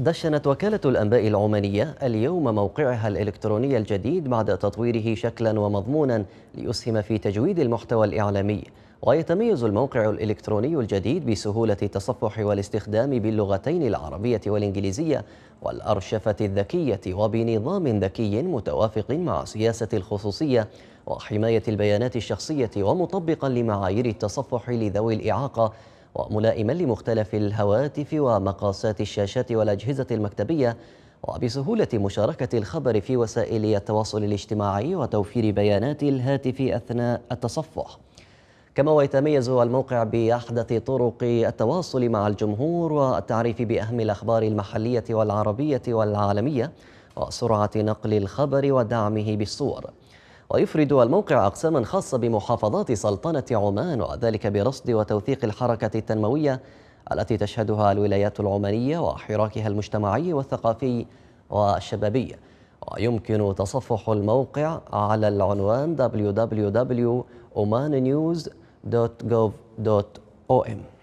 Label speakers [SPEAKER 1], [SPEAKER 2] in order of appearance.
[SPEAKER 1] دشنت وكالة الأنباء العمانية اليوم موقعها الإلكتروني الجديد بعد تطويره شكلا ومضمونا ليسهم في تجويد المحتوى الإعلامي ويتميز الموقع الإلكتروني الجديد بسهولة التصفح والاستخدام باللغتين العربية والإنجليزية والأرشفة الذكية وبنظام ذكي متوافق مع سياسة الخصوصية وحماية البيانات الشخصية ومطبقا لمعايير التصفح لذوي الإعاقة وملائما لمختلف الهواتف ومقاسات الشاشات والأجهزة المكتبية وبسهولة مشاركة الخبر في وسائل التواصل الاجتماعي وتوفير بيانات الهاتف أثناء التصفح كما ويتميز الموقع بأحدث طرق التواصل مع الجمهور والتعريف بأهم الأخبار المحلية والعربية والعالمية وسرعة نقل الخبر ودعمه بالصور ويفرد الموقع أقساما خاصة بمحافظات سلطنة عمان وذلك برصد وتوثيق الحركة التنموية التي تشهدها الولايات العمانية وحراكها المجتمعي والثقافي والشبابي ويمكن تصفح الموقع على العنوان www.omannews.gov.om